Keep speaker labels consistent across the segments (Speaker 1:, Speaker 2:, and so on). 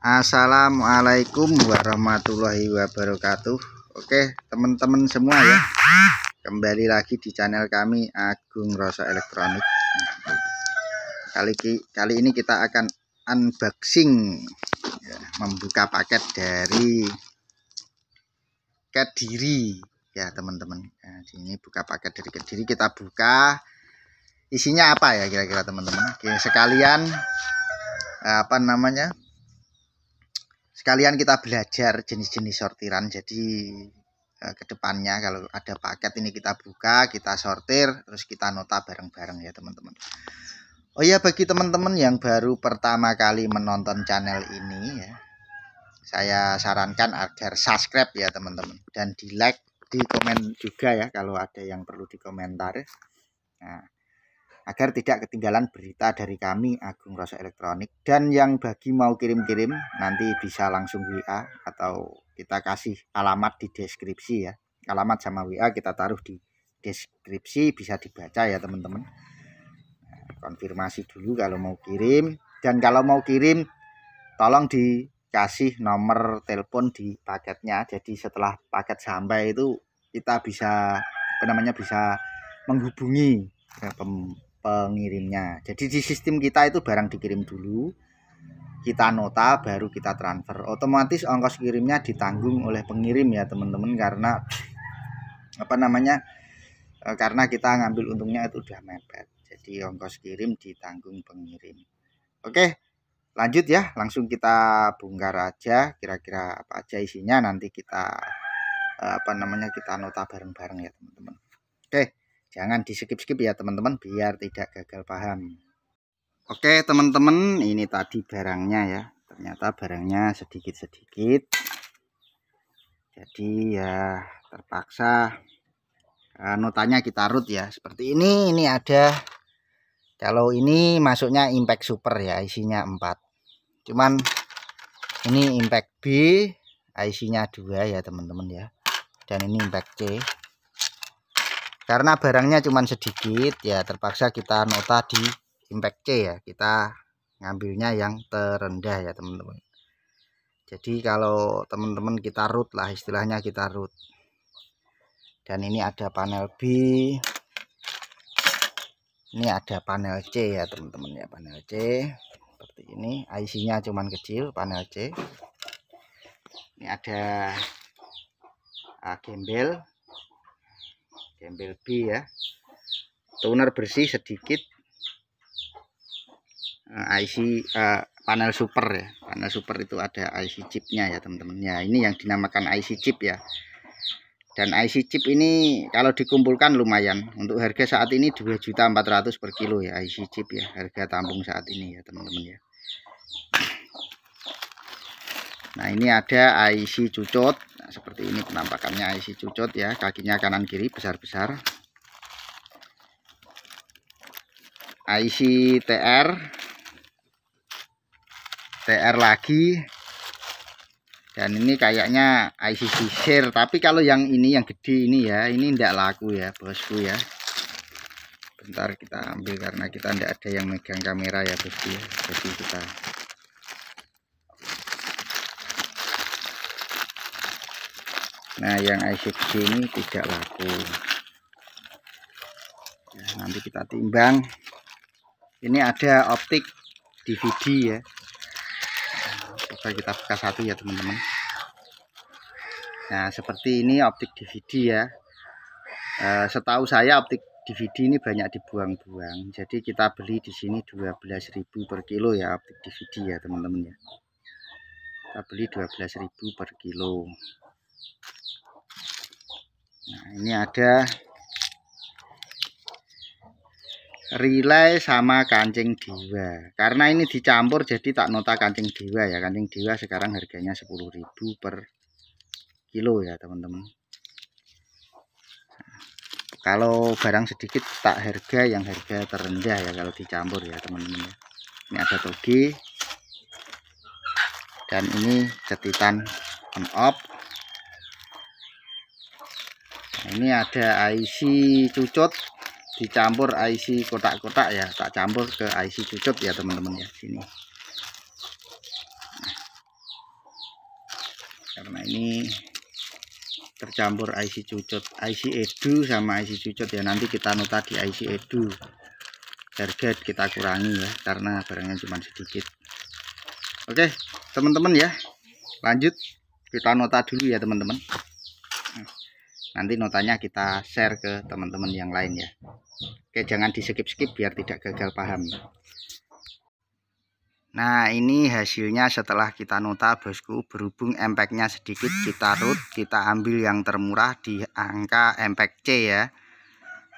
Speaker 1: Assalamualaikum warahmatullahi wabarakatuh Oke teman-teman semua ya Kembali lagi di channel kami Agung Rosa Elektronik Kali, kali ini kita akan unboxing ya, Membuka paket dari Kediri Ya teman-teman nah, ya, Ini buka paket dari Kediri Kita buka Isinya apa ya kira-kira teman-teman sekalian apa namanya sekalian kita belajar jenis-jenis sortiran jadi eh, kedepannya kalau ada paket ini kita buka kita sortir terus kita nota bareng-bareng ya teman-teman Oh ya bagi teman-teman yang baru pertama kali menonton channel ini ya saya sarankan agar subscribe ya teman-teman dan di like di komen juga ya kalau ada yang perlu dikomentar ya. nah agar tidak ketinggalan berita dari kami Agung Rasa Elektronik dan yang bagi mau kirim-kirim nanti bisa langsung WA atau kita kasih alamat di deskripsi ya alamat sama WA kita taruh di deskripsi bisa dibaca ya teman-teman konfirmasi dulu kalau mau kirim dan kalau mau kirim tolong dikasih nomor telepon di paketnya jadi setelah paket sampai itu kita bisa apa namanya bisa menghubungi eh, pem, pengirimnya. Jadi di sistem kita itu barang dikirim dulu, kita nota baru kita transfer. Otomatis ongkos kirimnya ditanggung oleh pengirim ya teman-teman karena apa namanya? Eh, karena kita ngambil untungnya itu udah mepet. Jadi ongkos kirim ditanggung pengirim. Oke, lanjut ya. Langsung kita bongkar aja kira-kira apa aja isinya nanti kita eh, apa namanya kita nota bareng-bareng ya teman-teman. Oke. Jangan di skip-skip ya teman-teman biar tidak gagal paham. Oke teman-teman ini tadi barangnya ya. Ternyata barangnya sedikit-sedikit. Jadi ya terpaksa eh, notanya kita root ya. Seperti ini ini ada. Kalau ini masuknya impact super ya isinya 4. Cuman ini impact B isinya 2 ya teman-teman ya. Dan ini impact C karena barangnya cuma sedikit ya terpaksa kita nota di impact C ya kita ngambilnya yang terendah ya teman-teman jadi kalau teman-teman kita root lah istilahnya kita root dan ini ada panel B ini ada panel C ya teman-teman ya panel C seperti ini IC nya cuman kecil panel C ini ada uh, gembel Gembel B ya. Toner bersih sedikit. Eh, IC uh, eh, panel super ya. Panel super itu ada IC chipnya ya teman-teman. Ya ini yang dinamakan IC chip ya. Dan IC chip ini kalau dikumpulkan lumayan. Untuk harga saat ini 2.400 per kilo ya IC chip ya. Harga tampung saat ini ya teman-teman ya. Nah ini ada IC cucut seperti ini penampakannya isi cucut ya kakinya kanan kiri besar-besar IC TR TR lagi dan ini kayaknya IC sisir tapi kalau yang ini yang gede ini ya ini tidak laku ya bosku ya bentar kita ambil karena kita tidak ada yang megang kamera ya bosku ya jadi kita nah yang ICC ini tidak laku ya, nanti kita timbang ini ada optik DVD ya coba kita buka satu ya teman-teman nah seperti ini optik DVD ya e, setahu saya optik DVD ini banyak dibuang-buang jadi kita beli di sini 12.000 per kilo ya optik DVD ya teman-teman ya kita beli 12.000 per kilo nah, ini ada relay sama kancing dua karena ini dicampur jadi tak nota kancing dua ya kancing dua sekarang harganya 10.000 per kilo ya teman-teman kalau barang sedikit tak harga yang harga terendah ya kalau dicampur ya teman-teman ya. ini ada togi dan ini cetitan on off ini ada IC cucut dicampur IC kotak-kotak ya tak campur ke IC cucut ya teman-teman ya sini karena ini tercampur IC cucut IC edu sama IC cucut ya nanti kita nota di IC edu target kita kurangi ya karena barangnya cuma sedikit oke teman-teman ya lanjut kita nota dulu ya teman-teman nanti notanya kita share ke teman-teman yang lain ya oke jangan di skip-skip biar tidak gagal paham nah ini hasilnya setelah kita nota bosku berhubung empeknya sedikit kita root kita ambil yang termurah di angka empek C ya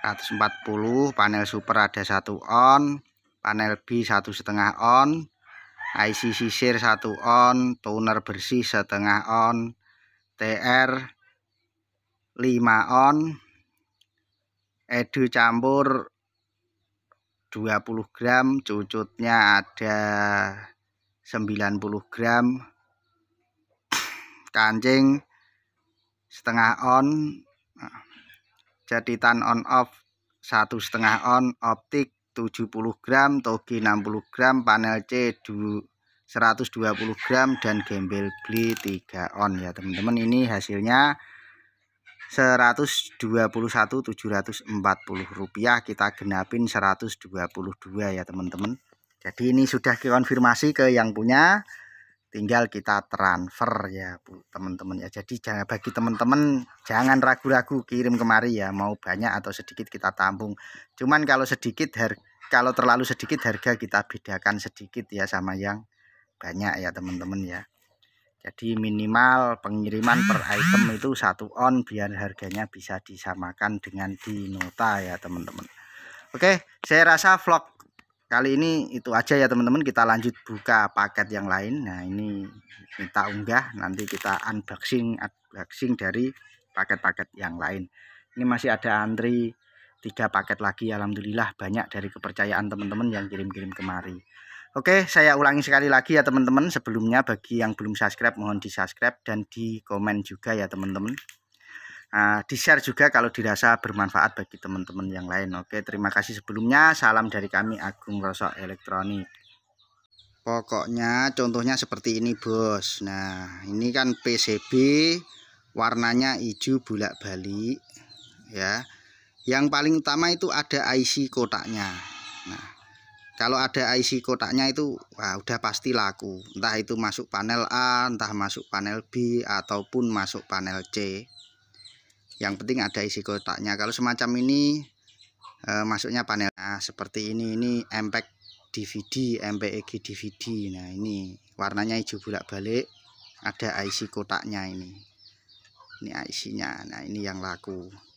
Speaker 1: 140 panel super ada satu on panel B satu setengah on IC sisir satu on toner bersih setengah on TR 5 on edu campur 20 gram cucutnya ada 90 gram kancing setengah on jaditan on off satu setengah on optik 70 gram togi 60 gram panel C 120 gram dan gembel beli 3 on ya teman-teman ini hasilnya 121.740 rupiah kita genapin 122 ya teman-teman jadi ini sudah konfirmasi ke yang punya tinggal kita transfer ya teman-teman ya jadi jangan bagi teman-teman jangan ragu-ragu kirim kemari ya mau banyak atau sedikit kita tampung cuman kalau sedikit harga kalau terlalu sedikit harga kita bedakan sedikit ya sama yang banyak ya teman-teman ya jadi minimal pengiriman per item itu satu on biar harganya bisa disamakan dengan di nota ya teman-teman Oke saya rasa vlog kali ini itu aja ya teman-teman kita lanjut buka paket yang lain nah ini kita unggah nanti kita unboxing unboxing dari paket-paket yang lain ini masih ada antri tiga paket lagi alhamdulillah banyak dari kepercayaan teman-teman yang kirim-kirim kemari Oke, saya ulangi sekali lagi ya teman-teman. Sebelumnya bagi yang belum subscribe mohon di subscribe dan di komen juga ya teman-teman. Uh, ah, di share juga kalau dirasa bermanfaat bagi teman-teman yang lain. Oke, terima kasih sebelumnya. Salam dari kami Agung Rosok Elektronik. Pokoknya contohnya seperti ini bos. Nah ini kan PCB warnanya hijau bulat balik ya. Yang paling utama itu ada IC kotaknya. Nah kalau ada IC kotaknya itu wah udah pasti laku entah itu masuk panel A entah masuk panel B ataupun masuk panel C yang penting ada isi kotaknya kalau semacam ini e, masuknya panel A seperti ini ini MPEG DVD MPEG DVD nah ini warnanya hijau bolak balik ada IC kotaknya ini ini IC nya nah ini yang laku